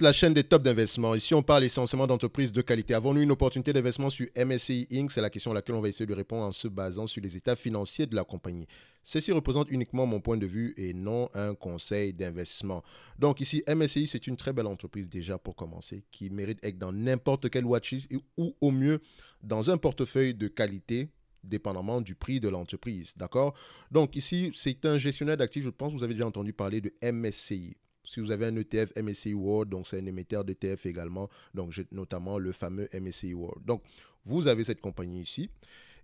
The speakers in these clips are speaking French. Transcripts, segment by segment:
la chaîne des tops d'investissement. Ici, on parle essentiellement d'entreprises de qualité. Avons-nous une opportunité d'investissement sur MSCI Inc C'est la question à laquelle on va essayer de répondre en se basant sur les états financiers de la compagnie. Ceci représente uniquement mon point de vue et non un conseil d'investissement. Donc ici, MSCI, c'est une très belle entreprise déjà pour commencer, qui mérite être dans n'importe quel watchlist ou au mieux dans un portefeuille de qualité dépendamment du prix de l'entreprise, d'accord Donc ici, c'est un gestionnaire d'actifs, je pense que vous avez déjà entendu parler de MSCI. Si vous avez un ETF MSCI World, donc c'est un émetteur d'ETF également, donc notamment le fameux MSCI World. Donc vous avez cette compagnie ici.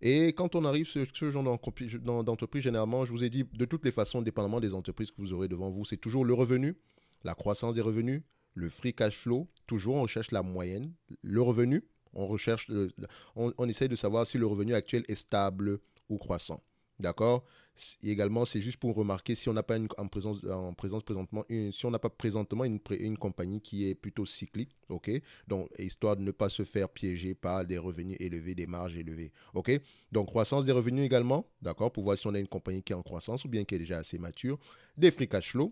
Et quand on arrive sur ce genre d'entreprise, généralement, je vous ai dit, de toutes les façons, dépendamment des entreprises que vous aurez devant vous, c'est toujours le revenu, la croissance des revenus, le free cash flow. Toujours, on recherche la moyenne, le revenu. On recherche, on, on essaye de savoir si le revenu actuel est stable ou croissant. D'accord et également, c'est juste pour remarquer si on n'a pas en, présence, en présence présentement, une, si on n'a pas présentement une, une compagnie qui est plutôt cyclique, ok Donc, histoire de ne pas se faire piéger par des revenus élevés, des marges élevées, ok Donc, croissance des revenus également, d'accord Pour voir si on a une compagnie qui est en croissance ou bien qui est déjà assez mature. Des free cash flow,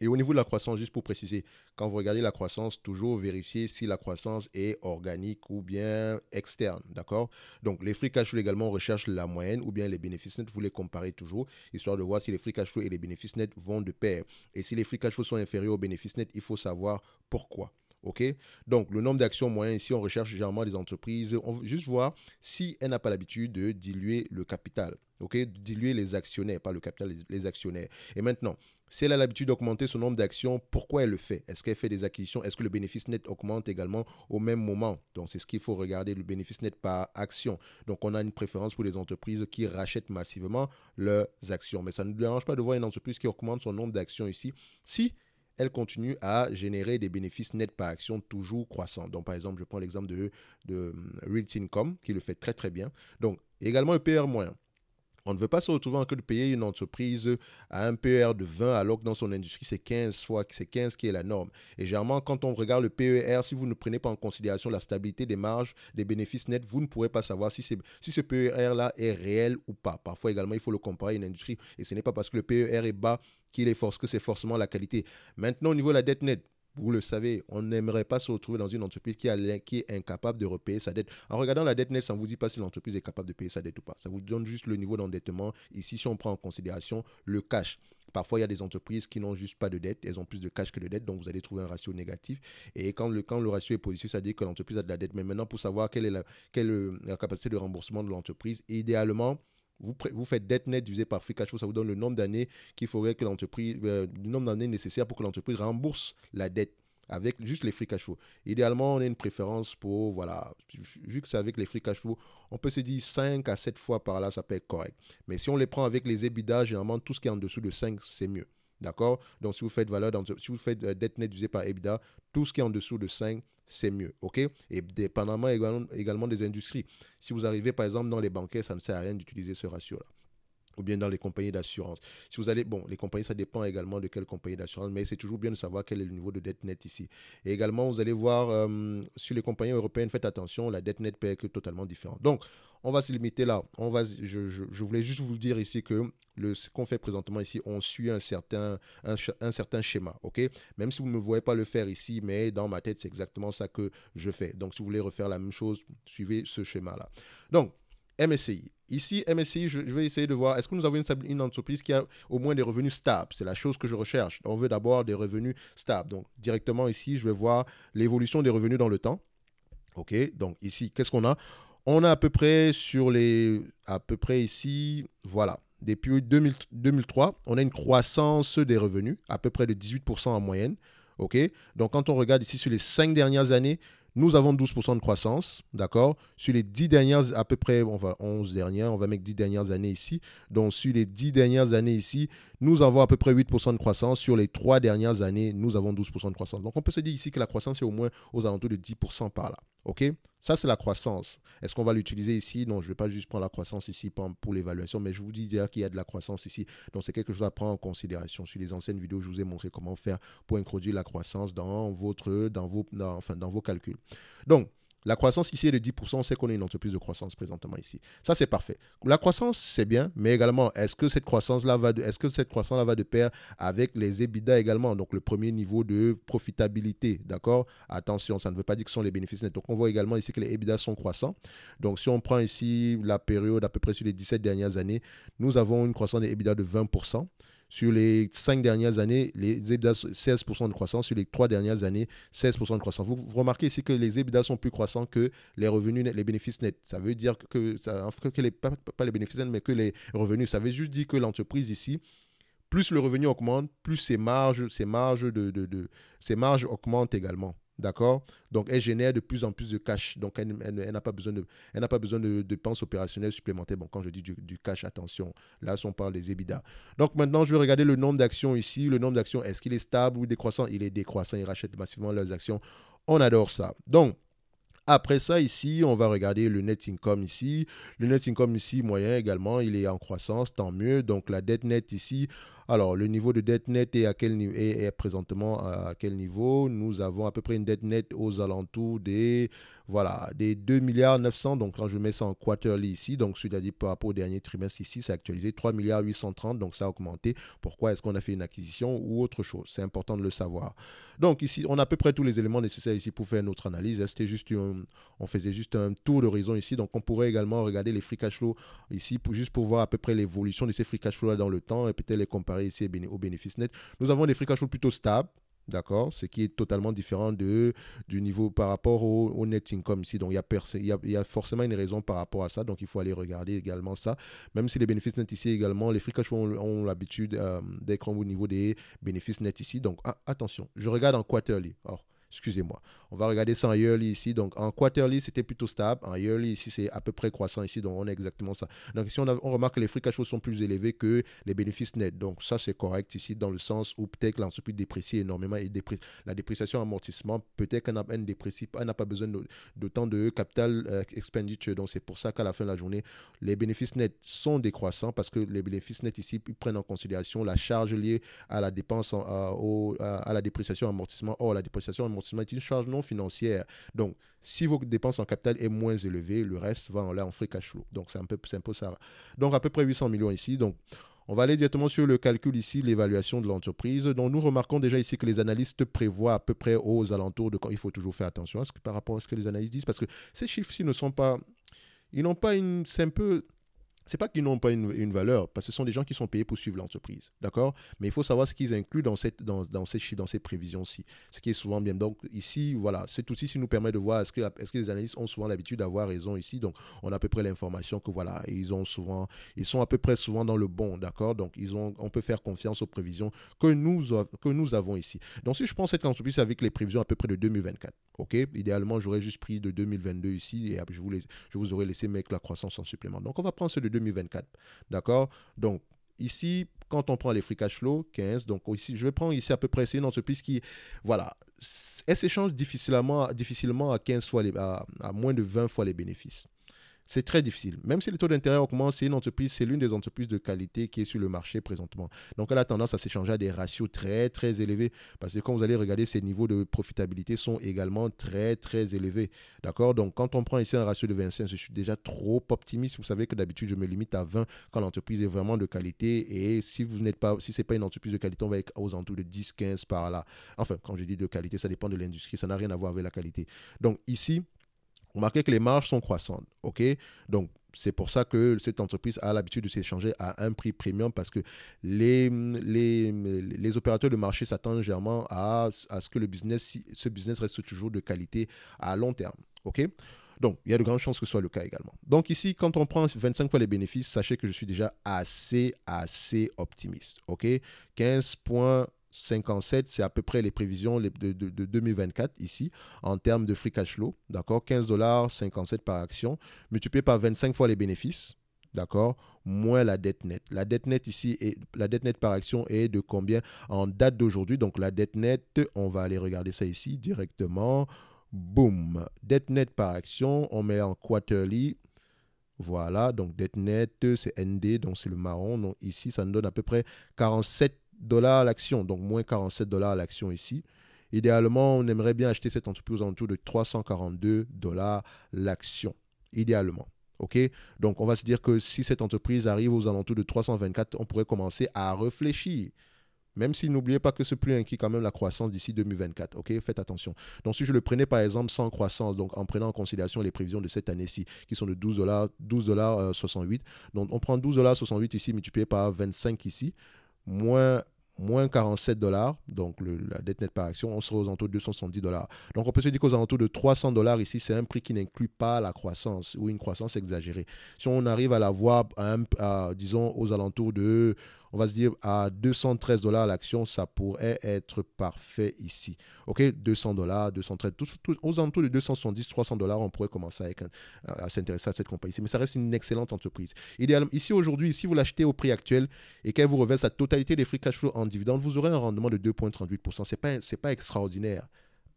et au niveau de la croissance, juste pour préciser, quand vous regardez la croissance, toujours vérifiez si la croissance est organique ou bien externe, d'accord Donc, les free cash flow également, on la moyenne ou bien les bénéfices nets, vous les comparez toujours, histoire de voir si les free cash et les bénéfices nets vont de pair. Et si les free cash sont inférieurs aux bénéfices nets, il faut savoir pourquoi. OK Donc, le nombre d'actions moyen, ici, on recherche généralement des entreprises. On veut juste voir si elle n'a pas l'habitude de diluer le capital. OK Diluer les actionnaires, pas le capital, les actionnaires. Et maintenant, si elle a l'habitude d'augmenter son nombre d'actions, pourquoi elle le fait Est-ce qu'elle fait des acquisitions Est-ce que le bénéfice net augmente également au même moment Donc, c'est ce qu'il faut regarder, le bénéfice net par action. Donc, on a une préférence pour les entreprises qui rachètent massivement leurs actions. Mais ça ne nous dérange pas de voir une entreprise qui augmente son nombre d'actions ici. Si elle continue à générer des bénéfices nets par action toujours croissants. Donc, par exemple, je prends l'exemple de, de hum, Realty Income qui le fait très très bien. Donc, également le PR moyen. On ne veut pas se retrouver en train de payer une entreprise à un PER de 20 alors que dans son industrie, c'est 15 fois, c'est 15 qui est la norme. Et généralement, quand on regarde le PER, si vous ne prenez pas en considération la stabilité des marges, des bénéfices nets, vous ne pourrez pas savoir si, si ce PER-là est réel ou pas. Parfois également, il faut le comparer à une industrie. Et ce n'est pas parce que le PER est bas qu'il est que c'est forcément la qualité. Maintenant, au niveau de la dette nette, vous le savez, on n'aimerait pas se retrouver dans une entreprise qui, est incapable de repayer sa dette. En regardant la dette nette, ça ne vous dit pas si l'entreprise est capable de payer sa dette ou pas. Ça vous donne juste le niveau d'endettement. Ici, si on prend en considération le cash, parfois il y a des entreprises qui n'ont juste pas de dette, elles ont plus de cash que de dette, donc vous allez trouver un ratio négatif. Et quand le, quand le ratio est positif, ça dit que l'entreprise a de la dette. Mais maintenant, pour savoir quelle est la, quelle est la capacité de remboursement de l'entreprise, idéalement, vous, faites dette nette divisé par fric à flow, ça vous donne le nombre d'années qu'il faudrait que l'entreprise, euh, nombre d'années nécessaires pour que l'entreprise rembourse la dette avec juste les fric à flow. Idéalement, on a une préférence pour, voilà, vu que c'est avec les fric à flow, on peut se dire 5 à 7 fois par là, ça peut être correct. Mais si on les prend avec les EBITDA, généralement, tout ce qui est en dessous de 5, c'est mieux. D'accord Donc, si vous faites valeur, si vous faites euh, dette nette divisé par EBITDA, tout ce qui est en dessous de 5, c'est mieux. OK Et dépendamment également, des industries. Si vous arrivez, par exemple, dans les banquets, ça ne sert à rien d'utiliser ce ratio-là ou bien dans les compagnies d'assurance. Si vous allez, bon, les compagnies, ça dépend également de quelle compagnie d'assurance, mais c'est toujours bien de savoir quel est le niveau de dette nette ici. Et également, vous allez voir euh, sur les compagnies européennes, faites attention, la dette nette peut être totalement différente. Donc, on va se limiter là. On va, je, voulais juste vous dire ici que le, ce qu'on fait présentement ici, on suit un certain, un, un certain schéma, ok Même si vous ne me voyez pas le faire ici, mais dans ma tête, c'est exactement ça que je fais. Donc, si vous voulez refaire la même chose, suivez ce schéma-là. Donc, MSCI. Ici, MSCI, je, vais essayer de voir, est-ce que nous avons une, entreprise qui a au moins des revenus stables C'est la chose que je recherche. On veut d'abord des revenus stables. Donc, directement ici, je vais voir l'évolution des revenus dans le temps. OK, donc ici, qu'est-ce qu'on a On a à peu près sur les... à peu près ici, voilà. Depuis 2003, on a une croissance des revenus, à peu près de 18% en moyenne. OK Donc, quand on regarde ici sur les cinq dernières années, nous avons 12% de croissance, d'accord Sur les 10 dernières, à peu près, on va 11 dernières, on va mettre 10 dernières années ici. Donc, sur les 10 dernières années ici, nous avons à peu près 8% de croissance. Sur les trois dernières années, nous avons 12% de croissance. Donc on peut se dire ici que la croissance est au moins aux alentours de 10% par là. OK Ça, c'est la croissance. Est-ce qu'on va l'utiliser ici Non, je ne vais pas juste prendre la croissance ici pour l'évaluation, mais je vous dis déjà qu'il y a de la croissance ici. Donc c'est quelque chose à prendre en considération. Sur les anciennes vidéos, je vous ai montré comment faire pour introduire la croissance dans, votre, dans, vos, enfin, dans vos calculs. Donc, la croissance ici est de 10%. On sait qu'on est une entreprise de croissance présentement ici. Ça, c'est parfait. La croissance, c'est bien, mais également, est-ce que cette croissance-là va de, croissance va de pair avec les EBITDA également? Donc, le premier niveau de profitabilité, d'accord? Attention, ça ne veut pas dire que ce sont les bénéfices nets. Donc, on voit également ici que les EBITDA sont croissants. Donc, si on prend ici la période à peu près sur les 17 dernières années, nous avons une croissance des EBITDA de 20%. Sur les cinq dernières années, les EBITDA, 16% de croissance. Sur les trois dernières années, 16% de croissance. Vous, remarquez ici que les EBITDA sont plus croissants que les revenus, les bénéfices nets. Ça veut dire que, pas, les bénéfices nets, mais que les revenus. Ça veut juste dire que l'entreprise ici, plus le revenu augmente, plus ses marges, marges, de, ses marges augmentent également. D'accord Donc, elle génère de plus en plus de cash. Donc, elle, n'a pas besoin de, de, dépenses opérationnelles supplémentaires. Bon, quand je dis du, cash, attention, là, on parle des EBITDA. Donc, maintenant, je vais regarder le nombre d'actions ici. Le nombre d'actions, est-ce qu'il est stable ou décroissant Il est décroissant. Il rachète massivement leurs actions. On adore ça. Donc, après ça, ici, on va regarder le net income ici. Le net income ici, moyen également, il est en croissance, tant mieux. Donc, la dette nette ici, alors, le niveau de dette nette est, à quel, niveau est présentement à quel niveau Nous avons à peu près une dette nette aux alentours des voilà, des 2 milliards 900, donc quand je mets ça en quarterly ici, donc c'est-à-dire par rapport au dernier trimestre ici, c'est actualisé 3 milliards 830, donc ça a augmenté. Pourquoi est-ce qu'on a fait une acquisition ou autre chose C'est important de le savoir. Donc ici, on a à peu près tous les éléments nécessaires ici pour faire notre analyse. Hein, c'était juste, on faisait juste un tour d'horizon ici, donc on pourrait également regarder les free cash flow ici, pour, juste pour voir à peu près l'évolution de ces free cash flow là dans le temps et peut-être les comparer ici au bénéfice net. Nous avons des free cash flow plutôt stables. D'accord Ce qui est totalement différent de, du niveau par rapport au, net income ici. Donc, il y, a, forcément une raison par rapport à ça. Donc, il faut aller regarder également ça. Même si les bénéfices nets ici également, les free cash flow ont, l'habitude euh, d'être au niveau des bénéfices nets ici. Donc, attention, je regarde en quarterly. Alors, Excusez-moi. On va regarder ça en yearly ici. Donc, en quarterly, c'était plutôt stable. En yearly ici, c'est à peu près croissant ici. Donc, on a exactement ça. Donc, si on, remarque que les free cash sont plus élevés que les bénéfices nets. Donc, ça, c'est correct ici dans le sens où peut-être l'entreprise déprécie énormément. Et la dépréciation amortissement, peut-être qu'elle n'a pas besoin d'autant de, de, capital euh, expenditure. Donc, c'est pour ça qu'à la fin de la journée, les bénéfices nets sont décroissants parce que les bénéfices nets ici prennent en considération la charge liée à la dépense, à, la dépréciation amortissement. Or, la dépréciation c'est une charge non financière. Donc, si vos dépenses en capital est moins élevées, le reste va en, là en free cash flow. Donc, c'est un, peu, ça. Donc, à peu près 800 millions ici. Donc, on va aller directement sur le calcul ici, l'évaluation de l'entreprise. Donc, nous remarquons déjà ici que les analystes prévoient à peu près aux alentours de quand il faut toujours faire attention que, par rapport à ce que les analystes disent, parce que ces chiffres-ci ne sont pas. Ils n'ont pas une. C'est un peu. C'est pas qu'ils n'ont pas une, valeur, parce que ce sont des gens qui sont payés pour suivre l'entreprise, d'accord Mais il faut savoir ce qu'ils incluent dans, cette, dans, ces chiffres, dans ces prévisions-ci, ce qui est souvent bien. Donc ici, voilà, cet outil nous permet de voir est-ce que, est que les analystes ont souvent l'habitude d'avoir raison ici. Donc on a à peu près l'information que voilà, ils ont souvent, ils sont à peu près souvent dans le bon, d'accord Donc ils ont, on peut faire confiance aux prévisions que nous, que nous avons ici. Donc si je prends cette entreprise avec les prévisions à peu près de 2024, ok Idéalement, j'aurais juste pris de 2022 ici et je vous, je vous aurais laissé mettre la croissance en supplément. Donc on va prendre ceux de 2024. D'accord Donc, ici, quand on prend les free cash flow, 15, donc ici, je vais prendre ici à peu près, c'est une entreprise qui, voilà, elle s'échange difficilement, difficilement à 15 fois, les, à moins de 20 fois les bénéfices c'est très difficile. Même si les taux d'intérêt augmentent, c'est une entreprise, c'est l'une des entreprises de qualité qui est sur le marché présentement. Donc elle a tendance à s'échanger à des ratios très très élevés parce que quand vous allez regarder ces niveaux de profitabilité sont également très très élevés. D'accord Donc quand on prend ici un ratio de 25, je suis déjà trop optimiste. Vous savez que d'habitude je me limite à 20 quand l'entreprise est vraiment de qualité et si vous n'êtes pas si c'est pas une entreprise de qualité, on va être aux entours de 10 15 par là. Enfin, quand je dis de qualité, ça dépend de l'industrie, ça n'a rien à voir avec la qualité. Donc ici, Remarquez que les marges sont croissantes. OK Donc, c'est pour ça que cette entreprise a l'habitude de s'échanger à un prix premium parce que les, les, opérateurs de marché s'attendent généralement à, à, ce que le business, ce business reste toujours de qualité à long terme. OK donc, il y a de grandes chances que ce soit le cas également. Donc ici, quand on prend 25 fois les bénéfices, sachez que je suis déjà assez, assez optimiste. OK 15 points 57, c'est à peu près les prévisions de, 2024 ici en termes de free cash flow. D'accord 15 dollars, 57 par action, multiplié par 25 fois les bénéfices. D'accord Moins la dette nette. La dette nette ici, est, la dette nette par action est de combien en date d'aujourd'hui Donc la dette nette, on va aller regarder ça ici directement. Boum Dette nette par action, on met en quarterly. Voilà, donc dette nette, c'est ND, donc c'est le marron. Donc ici, ça nous donne à peu près 47 dollars à l'action, donc moins 47 dollars à l'action ici. Idéalement, on aimerait bien acheter cette entreprise aux alentours de 342 dollars l'action, idéalement. OK Donc, on va se dire que si cette entreprise arrive aux alentours de 324, on pourrait commencer à réfléchir. Même si n'oubliez pas que ce plus inquiète quand même la croissance d'ici 2024. OK Faites attention. Donc, si je le prenais par exemple sans croissance, donc en prenant en considération les prévisions de cette année-ci, qui sont de 12 dollars, 12 dollars 68. Euh, donc, on prend 12 dollars 68 ici multiplié par 25 ici moins moins 47 dollars, donc la dette nette par action, on sera aux alentours de 270 dollars. Donc on peut se dire qu'aux alentours de 300 dollars ici, c'est un prix qui n'inclut pas la croissance ou une croissance exagérée. Si on arrive à la voir, disons, aux alentours de on va se dire à 213 dollars l'action, ça pourrait être parfait ici. OK, 200 dollars, 213, aux alentours de 270, 300 dollars, on pourrait commencer avec à, s'intéresser à cette compagnie ici. Mais ça reste une excellente entreprise. Idéalement, ici aujourd'hui, si vous l'achetez au prix actuel et qu'elle vous reverse sa totalité des free cash flow en dividendes, vous aurez un rendement de 2,38%. Ce n'est pas extraordinaire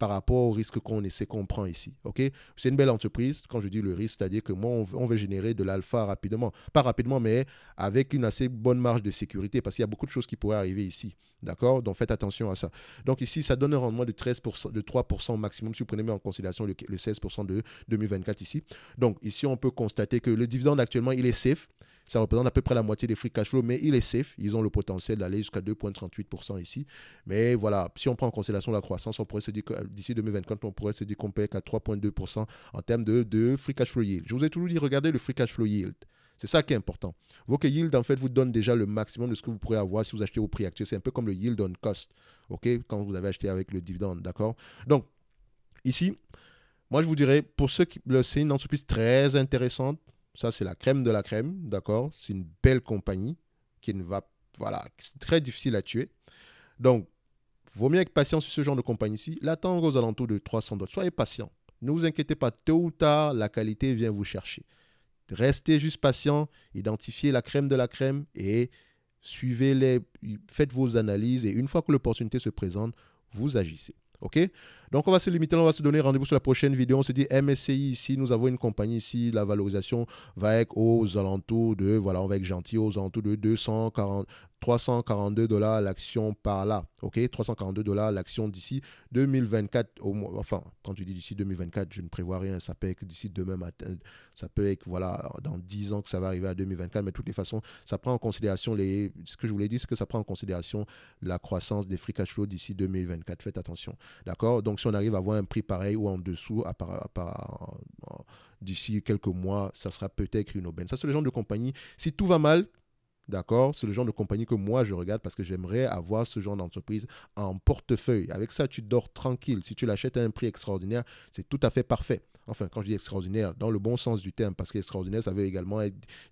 par rapport au risque qu'on essaie qu'on prend ici. ok C'est une belle entreprise. Quand je dis le risque, c'est-à-dire que moi, on, veut générer de l'alpha rapidement. Pas rapidement, mais avec une assez bonne marge de sécurité parce qu'il y a beaucoup de choses qui pourraient arriver ici. D'accord Donc faites attention à ça. Donc ici, ça donne un rendement de, 13%, de 3% maximum si vous prenez en considération le, le 16% de 2024 ici. Donc ici, on peut constater que le dividende actuellement, il est safe. Ça représente à peu près la moitié des free cash flow, mais il est safe. Ils ont le potentiel d'aller jusqu'à 2,38% ici. Mais voilà, si on prend en considération la croissance, on pourrait se dire euh, d'ici 2024, on pourrait se dire qu'on paye qu'à 3,2% en termes de, free cash flow yield. Je vous ai toujours dit, regardez le free cash flow yield. C'est ça qui est important. Votre yield, en fait, vous donne déjà le maximum de ce que vous pourrez avoir si vous achetez au prix actuel. C'est un peu comme le yield on cost, OK, quand vous avez acheté avec le dividende, d'accord Donc, ici, moi, je vous dirais, pour ceux qui, c'est une entreprise très intéressante, ça, c'est la crème de la crème, d'accord C'est une belle compagnie qui ne va... Voilà, c'est très difficile à tuer. Donc, vaut mieux être patient sur ce genre de compagnie-ci. L'attendre aux alentours de 300 dollars. Soyez patient. Ne vous inquiétez pas, tôt ou tard, la qualité vient vous chercher. Restez juste patient, identifiez la crème de la crème et suivez-les, faites vos analyses et une fois que l'opportunité se présente, vous agissez. OK donc, on va se limiter, on va se donner rendez-vous sur la prochaine vidéo. On se dit MSCI ici, nous avons une compagnie ici, la valorisation va être aux alentours de, voilà, on va être gentil, aux alentours de 240, 342 dollars l'action par là. OK 342 dollars l'action d'ici 2024. Au enfin, quand tu dis d'ici 2024, je ne prévois rien. Ça peut être d'ici demain matin. Ça peut être, voilà, dans 10 ans que ça va arriver à 2024. Mais de toutes les façons, ça prend en considération les. Ce que je voulais dire, c'est que ça prend en considération la croissance des free cash flow d'ici 2024. Faites attention. D'accord Donc, si on arrive à avoir un prix pareil ou en dessous, à part, d'ici quelques mois, ça sera peut-être une aubaine. Ça, c'est le genre de compagnie. Si tout va mal, D'accord C'est le genre de compagnie que moi, je regarde parce que j'aimerais avoir ce genre d'entreprise en portefeuille. Avec ça, tu dors tranquille. Si tu l'achètes à un prix extraordinaire, c'est tout à fait parfait. Enfin, quand je dis extraordinaire, dans le bon sens du terme, parce qu'extraordinaire, ça veut également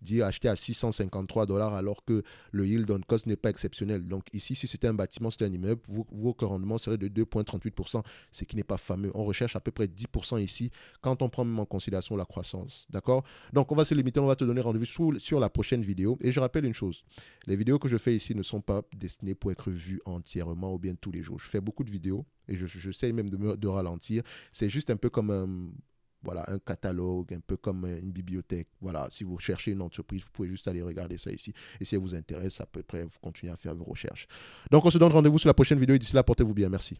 dire acheter à 653 dollars alors que le yield on cost n'est pas exceptionnel. Donc ici, si c'était un bâtiment, c'était un immeuble, vos rendements seraient de 2,38%, ce qui n'est pas fameux. On recherche à peu près 10% ici quand on prend en considération la croissance. D'accord Donc on va se limiter, on va te donner rendez-vous sur la prochaine vidéo. Et je rappelle une chose. Les vidéos que je fais ici ne sont pas destinées pour être vues entièrement ou bien tous les jours. Je fais beaucoup de vidéos et je, j'essaie même de, ralentir. C'est juste un peu comme un, voilà, un catalogue, un peu comme une bibliothèque. Voilà, si vous cherchez une entreprise, vous pouvez juste aller regarder ça ici. Et si ça vous intéresse, à peu près, vous continuez à faire vos recherches. Donc, on se donne rendez-vous sur la prochaine vidéo. Et d'ici là, portez-vous bien. Merci.